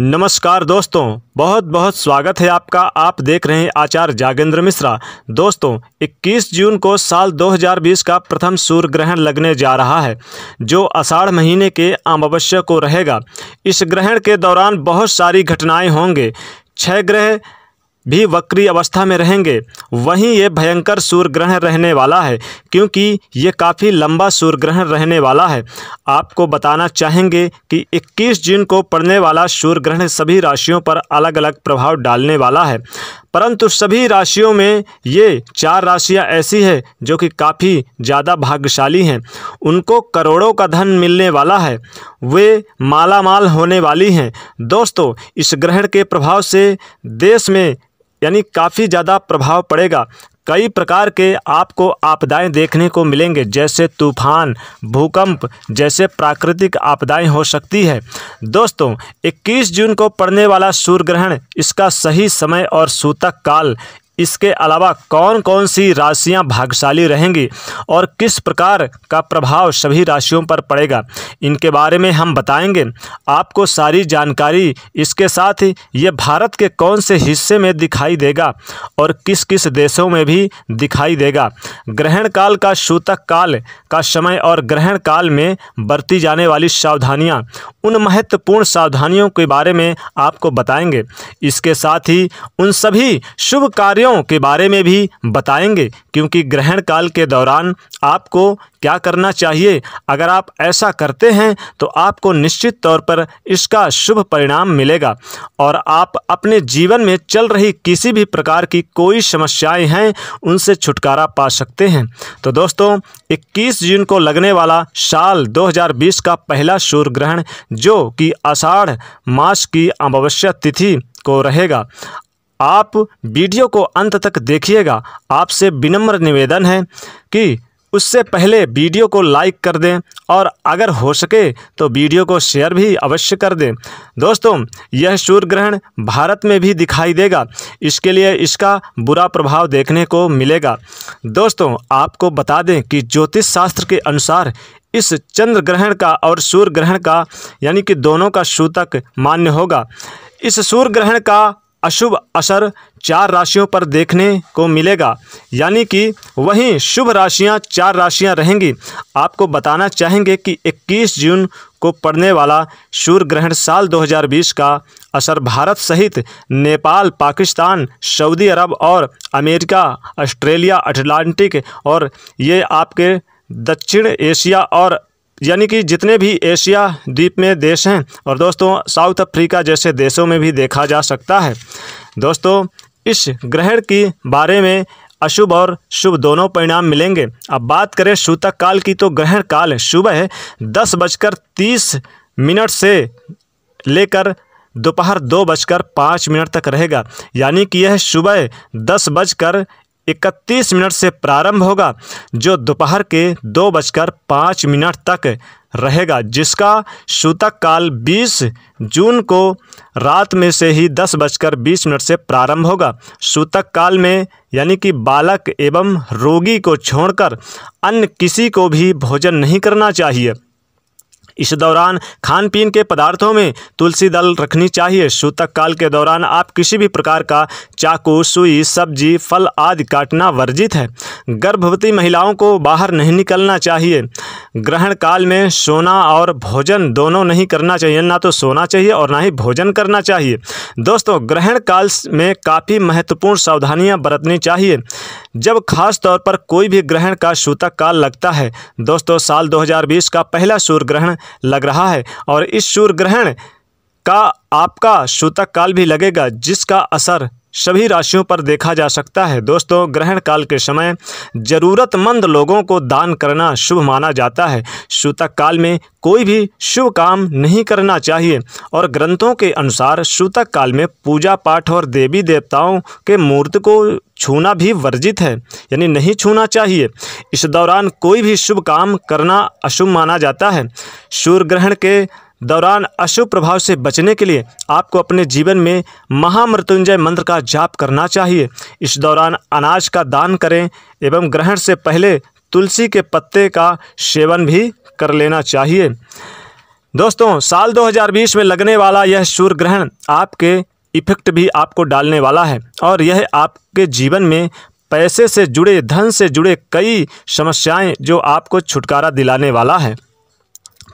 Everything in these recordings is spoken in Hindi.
नमस्कार दोस्तों बहुत बहुत स्वागत है आपका आप देख रहे हैं आचार्य जागेंद्र मिश्रा दोस्तों 21 जून को साल 2020 का प्रथम सूर्य ग्रहण लगने जा रहा है जो आषाढ़ महीने के अमावस्या को रहेगा इस ग्रहण के दौरान बहुत सारी घटनाएं होंगे छह ग्रह भी वक्री अवस्था में रहेंगे वहीं ये भयंकर सूर्य ग्रहण रहने वाला है क्योंकि ये काफ़ी लंबा सूर्य ग्रहण रहने वाला है आपको बताना चाहेंगे कि 21 जून को पड़ने वाला सूर्य ग्रहण सभी राशियों पर अलग अलग प्रभाव डालने वाला है परंतु सभी राशियों में ये चार राशियां ऐसी हैं जो कि काफ़ी ज़्यादा भाग्यशाली हैं उनको करोड़ों का धन मिलने वाला है वे मालामाल होने वाली हैं दोस्तों इस ग्रहण के प्रभाव से देश में यानी काफ़ी ज़्यादा प्रभाव पड़ेगा कई प्रकार के आपको आपदाएं देखने को मिलेंगे जैसे तूफान भूकंप जैसे प्राकृतिक आपदाएं हो सकती है दोस्तों 21 जून को पड़ने वाला सूर्य ग्रहण इसका सही समय और सूतक काल इसके अलावा कौन कौन सी राशियां भाग्यशाली रहेंगी और किस प्रकार का प्रभाव सभी राशियों पर पड़ेगा इनके बारे में हम बताएंगे आपको सारी जानकारी इसके साथ ही ये भारत के कौन से हिस्से में दिखाई देगा और किस किस देशों में भी दिखाई देगा ग्रहण काल का सूतक काल का समय और ग्रहण काल में बरती जाने वाली सावधानियाँ उन महत्वपूर्ण सावधानियों के बारे में आपको बताएंगे इसके साथ ही उन सभी शुभ कार्यों कार्यों के बारे में भी बताएंगे क्योंकि ग्रहण काल के दौरान आपको क्या करना चाहिए अगर आप ऐसा करते हैं तो आपको निश्चित तौर पर इसका शुभ परिणाम मिलेगा और आप अपने जीवन में चल रही किसी भी प्रकार की कोई समस्याएं हैं उनसे छुटकारा पा सकते हैं तो दोस्तों 21 जून को लगने वाला साल 2020 का पहला सूर्य ग्रहण जो कि आषाढ़ मास की अमावस्या तिथि को रहेगा आप वीडियो को अंत तक देखिएगा आपसे विनम्र निवेदन है कि उससे पहले वीडियो को लाइक कर दें और अगर हो सके तो वीडियो को शेयर भी अवश्य कर दें दोस्तों यह सूर्य ग्रहण भारत में भी दिखाई देगा इसके लिए इसका बुरा प्रभाव देखने को मिलेगा दोस्तों आपको बता दें कि ज्योतिष शास्त्र के अनुसार इस चंद्र ग्रहण का और सूर्य ग्रहण का यानी कि दोनों का सूतक मान्य होगा इस सूर्य ग्रहण का अशुभ असर चार राशियों पर देखने को मिलेगा यानी कि वहीं शुभ राशियां चार राशियां रहेंगी आपको बताना चाहेंगे कि 21 जून को पड़ने वाला सूर्य ग्रहण साल 2020 का असर भारत सहित नेपाल पाकिस्तान सऊदी अरब और अमेरिका ऑस्ट्रेलिया अटलांटिक और ये आपके दक्षिण एशिया और यानी कि जितने भी एशिया द्वीप में देश हैं और दोस्तों साउथ अफ्रीका जैसे देशों में भी देखा जा सकता है दोस्तों इस ग्रहण की बारे में अशुभ और शुभ दोनों परिणाम मिलेंगे अब बात करें सूतक काल की तो ग्रहण काल सुबह दस बजकर तीस मिनट से लेकर दोपहर दो बजकर पाँच मिनट तक रहेगा यानी कि यह सुबह दस बजकर इकतीस मिनट से प्रारंभ होगा जो दोपहर के दो बजकर पाँच मिनट तक रहेगा जिसका सूतक काल 20 जून को रात में से ही दस बजकर बीस मिनट से प्रारंभ होगा सूतक काल में यानी कि बालक एवं रोगी को छोड़कर अन्य किसी को भी भोजन नहीं करना चाहिए इस दौरान खान पीन के पदार्थों में तुलसी दल रखनी चाहिए सूतक काल के दौरान आप किसी भी प्रकार का चाकू सुई सब्जी फल आदि काटना वर्जित है गर्भवती महिलाओं को बाहर नहीं निकलना चाहिए ग्रहण काल में सोना और भोजन दोनों नहीं करना चाहिए ना तो सोना चाहिए और ना ही भोजन करना चाहिए दोस्तों ग्रहण काल में काफ़ी महत्वपूर्ण सावधानियां बरतनी चाहिए जब खास तौर पर कोई भी ग्रहण का सूतक काल लगता है दोस्तों साल 2020 का पहला सूर्य ग्रहण लग रहा है और इस सूर्य ग्रहण का आपका सूतक काल भी लगेगा जिसका असर सभी राशियों पर देखा जा सकता है दोस्तों ग्रहण काल के समय ज़रूरतमंद लोगों को दान करना शुभ माना जाता है सूतक काल में कोई भी शुभ काम नहीं करना चाहिए और ग्रंथों के अनुसार सूतक काल में पूजा पाठ और देवी देवताओं के मूर्त को छूना भी वर्जित है यानी नहीं छूना चाहिए इस दौरान कोई भी शुभ काम करना अशुभ माना जाता है सूर्य ग्रहण के दौरान अशुभ प्रभाव से बचने के लिए आपको अपने जीवन में महामृत्युंजय मंत्र का जाप करना चाहिए इस दौरान अनाज का दान करें एवं ग्रहण से पहले तुलसी के पत्ते का सेवन भी कर लेना चाहिए दोस्तों साल 2020 में लगने वाला यह सूर्य ग्रहण आपके इफेक्ट भी आपको डालने वाला है और यह आपके जीवन में पैसे से जुड़े धन से जुड़े कई समस्याएं जो आपको छुटकारा दिलाने वाला है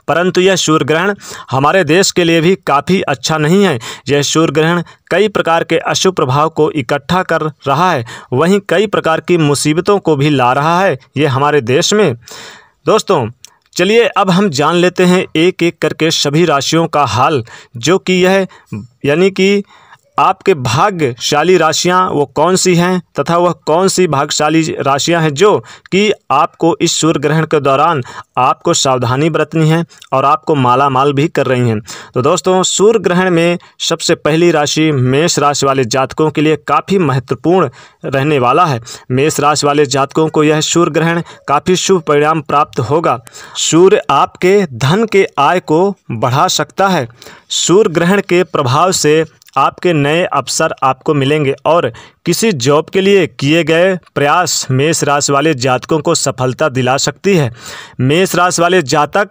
परंतु यह सूर्य ग्रहण हमारे देश के लिए भी काफ़ी अच्छा नहीं है यह सूर्य ग्रहण कई प्रकार के अशुभ प्रभाव को इकट्ठा कर रहा है वहीं कई प्रकार की मुसीबतों को भी ला रहा है ये हमारे देश में दोस्तों चलिए अब हम जान लेते हैं एक एक करके सभी राशियों का हाल जो कि यह यानी कि आपके भाग्यशाली राशियां वो कौन सी हैं तथा वह कौन सी भाग्यशाली राशियां हैं जो कि आपको इस सूर्य ग्रहण के दौरान आपको सावधानी बरतनी है और आपको माला माल भी कर रही हैं तो दोस्तों सूर्य ग्रहण में सबसे पहली राशि मेष राशि वाले जातकों के लिए काफ़ी महत्वपूर्ण रहने वाला है मेष राशि वाले जातकों को यह सूर्य ग्रहण काफ़ी शुभ परिणाम प्राप्त होगा सूर्य आपके धन के आय को बढ़ा सकता है सूर्य ग्रहण के प्रभाव से आपके नए अवसर आपको मिलेंगे और किसी जॉब के लिए किए गए प्रयास मेष राशि वाले जातकों को सफलता दिला सकती है मेष राशि वाले जातक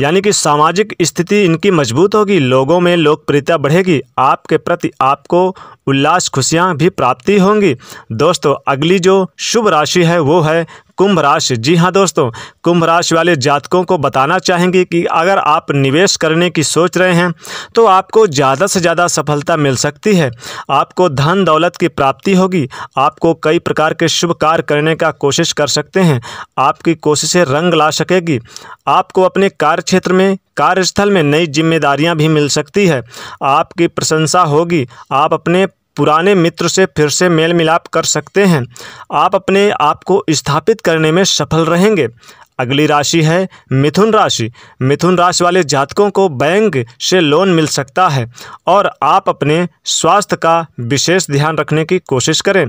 यानी कि सामाजिक स्थिति इनकी मजबूत होगी लोगों में लोकप्रियता बढ़ेगी आपके प्रति आपको उल्लास खुशियां भी प्राप्ति होंगी दोस्तों अगली जो शुभ राशि है वो है कुंभ राशि जी हाँ दोस्तों कुंभ राशि वाले जातकों को बताना चाहेंगे कि अगर आप निवेश करने की सोच रहे हैं तो आपको ज़्यादा से ज़्यादा सफलता मिल सकती है आपको धन दौलत की प्राप्ति होगी आपको कई प्रकार के शुभ कार्य करने का कोशिश कर सकते हैं आपकी कोशिशें रंग ला सकेगी आपको अपने कार्य क्षेत्र में कार्यस्थल में नई जिम्मेदारियां भी मिल सकती है आपकी प्रशंसा होगी आप अपने पुराने मित्र से फिर से मेल मिलाप कर सकते हैं आप अपने आप को स्थापित करने में सफल रहेंगे अगली राशि है मिथुन राशि मिथुन राशि वाले जातकों को बैंक से लोन मिल सकता है और आप अपने स्वास्थ्य का विशेष ध्यान रखने की कोशिश करें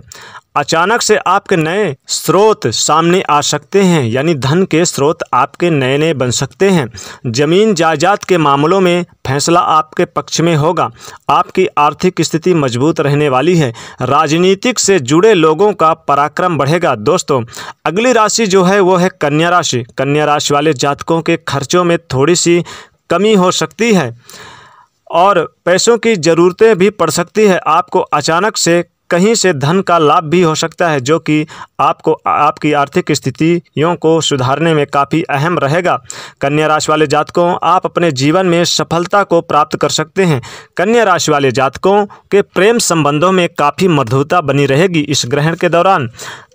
अचानक से आपके नए स्रोत सामने आ सकते हैं यानी धन के स्रोत आपके नए नए बन सकते हैं जमीन जायदाद के मामलों में फैसला आपके पक्ष में होगा आपकी आर्थिक स्थिति मजबूत रहने वाली है राजनीतिक से जुड़े लोगों का पराक्रम बढ़ेगा दोस्तों अगली राशि जो है वो है कन्या राशि कन्या राशि वाले जातकों के खर्चों में थोड़ी सी कमी हो सकती है और पैसों की ज़रूरतें भी पड़ सकती है आपको अचानक से कहीं से धन का लाभ भी हो सकता है जो कि आपको आपकी आर्थिक स्थितियों को सुधारने में काफ़ी अहम रहेगा कन्या राशि वाले जातकों आप अपने जीवन में सफलता को प्राप्त कर सकते हैं कन्या राशि वाले जातकों के प्रेम संबंधों में काफ़ी मधुरता बनी रहेगी इस ग्रहण के दौरान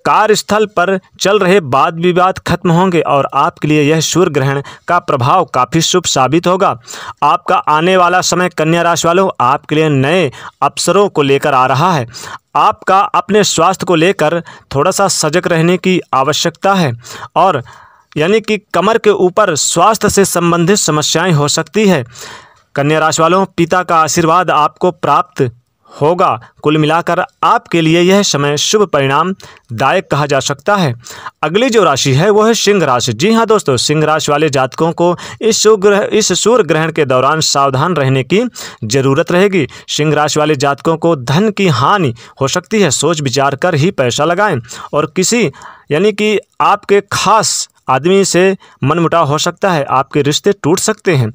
कार्यस्थल पर चल रहे वाद विवाद खत्म होंगे और आपके लिए यह सूर्य ग्रहण का प्रभाव काफ़ी शुभ साबित होगा आपका आने वाला समय कन्या राशि वालों आपके लिए नए अवसरों को लेकर आ रहा है आपका अपने स्वास्थ्य को लेकर थोड़ा सा सजग रहने की आवश्यकता है और यानी कि कमर के ऊपर स्वास्थ्य से संबंधित समस्याएं हो सकती है कन्या राशि वालों पिता का आशीर्वाद आपको प्राप्त होगा कुल मिलाकर आपके लिए यह समय शुभ परिणाम दायक कहा जा सकता है अगली जो राशि है वह है सिंह राशि जी हाँ दोस्तों सिंह राशि वाले जातकों को इस सूर्य इस सूर्य ग्रहण के दौरान सावधान रहने की जरूरत रहेगी सिंह राशि वाले जातकों को धन की हानि हो सकती है सोच विचार कर ही पैसा लगाएं और किसी यानी कि आपके खास आदमी से मनमुटाव हो सकता है आपके रिश्ते टूट सकते हैं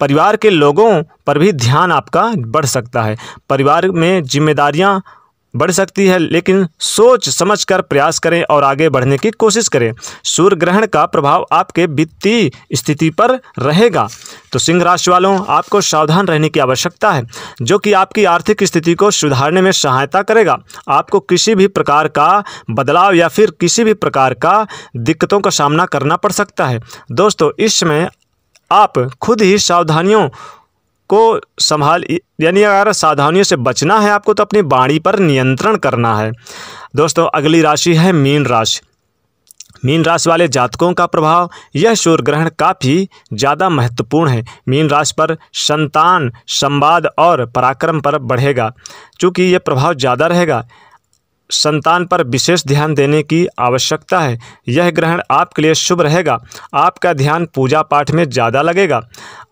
परिवार के लोगों पर भी ध्यान आपका बढ़ सकता है परिवार में जिम्मेदारियाँ बढ़ सकती है लेकिन सोच समझकर प्रयास करें और आगे बढ़ने की कोशिश करें सूर्य ग्रहण का प्रभाव आपके वित्तीय स्थिति पर रहेगा तो सिंह राशि वालों आपको सावधान रहने की आवश्यकता है जो कि आपकी आर्थिक स्थिति को सुधारने में सहायता करेगा आपको किसी भी प्रकार का बदलाव या फिर किसी भी प्रकार का दिक्कतों का सामना करना पड़ सकता है दोस्तों इसमें आप खुद ही सावधानियों को संभाल यानी अगर सावधानियों से बचना है आपको तो अपनी बाणी पर नियंत्रण करना है दोस्तों अगली राशि है मीन राशि मीन राशि वाले जातकों का प्रभाव यह सूर्य ग्रहण काफ़ी ज़्यादा महत्वपूर्ण है मीन राशि पर संतान संवाद और पराक्रम पर बढ़ेगा चूँकि यह प्रभाव ज़्यादा रहेगा संतान पर विशेष ध्यान देने की आवश्यकता है यह ग्रहण आपके लिए शुभ रहेगा आपका ध्यान पूजा पाठ में ज़्यादा लगेगा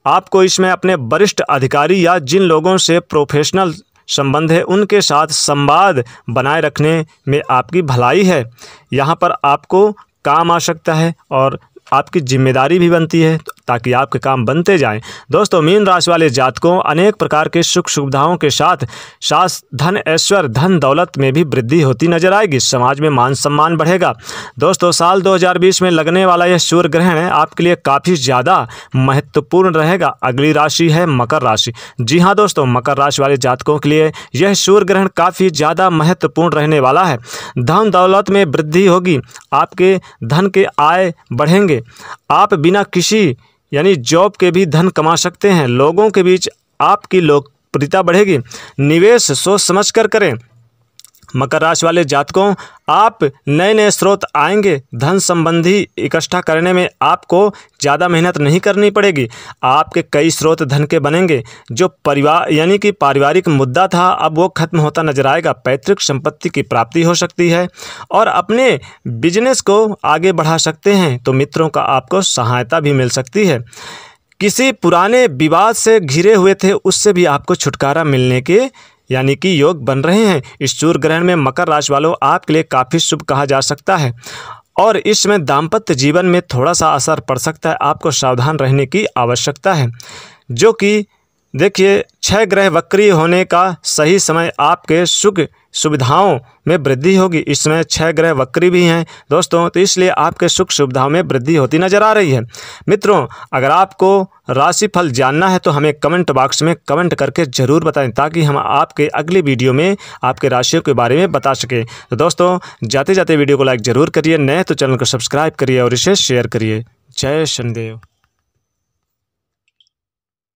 आपको इसमें अपने वरिष्ठ अधिकारी या जिन लोगों से प्रोफेशनल संबंध है उनके साथ संवाद बनाए रखने में आपकी भलाई है यहाँ पर आपको काम आ सकता है और आपकी जिम्मेदारी भी बनती है ताकि आपके काम बनते जाएं दोस्तों मीन राशि वाले जातकों अनेक प्रकार के सुख सुविधाओं के साथ शास धन ऐश्वर्य धन दौलत में भी वृद्धि होती नजर आएगी समाज में मान सम्मान बढ़ेगा दोस्तों साल 2020 में लगने वाला यह सूर्य ग्रहण आपके लिए काफ़ी ज़्यादा महत्वपूर्ण रहेगा अगली राशि है मकर राशि जी हाँ दोस्तों मकर राशि वाले जातकों के लिए यह सूर्य ग्रहण काफ़ी ज़्यादा महत्वपूर्ण रहने वाला है धन दौलत में वृद्धि होगी आपके धन के आय बढ़ेंगे आप बिना किसी यानी जॉब के भी धन कमा सकते हैं लोगों के बीच आपकी लोकप्रियता बढ़ेगी निवेश सोच समझ कर करें मकर राशि वाले जातकों आप नए नए स्रोत आएंगे धन संबंधी इकट्ठा करने में आपको ज़्यादा मेहनत नहीं करनी पड़ेगी आपके कई स्रोत धन के बनेंगे जो परिवार यानी कि पारिवारिक मुद्दा था अब वो खत्म होता नजर आएगा पैतृक संपत्ति की प्राप्ति हो सकती है और अपने बिजनेस को आगे बढ़ा सकते हैं तो मित्रों का आपको सहायता भी मिल सकती है किसी पुराने विवाद से घिरे हुए थे उससे भी आपको छुटकारा मिलने के यानी कि योग बन रहे हैं इस सूर्य ग्रहण में मकर राशि वालों आपके लिए काफ़ी शुभ कहा जा सकता है और इसमें दाम्पत्य जीवन में थोड़ा सा असर पड़ सकता है आपको सावधान रहने की आवश्यकता है जो कि देखिए छह ग्रह वक्री होने का सही समय आपके शुभ सुविधाओं में वृद्धि होगी इसमें छह ग्रह वक्री भी हैं दोस्तों तो इसलिए आपके सुख सुविधाओं में वृद्धि होती नजर आ रही है मित्रों अगर आपको राशि फल जानना है तो हमें कमेंट बॉक्स में कमेंट करके ज़रूर बताएं ताकि हम आपके अगली वीडियो में आपके राशियों के बारे में बता सकें तो दोस्तों जाते जाते वीडियो को लाइक ज़रूर करिए नए तो चैनल को सब्सक्राइब करिए और इसे शेयर करिए जय शनिदेव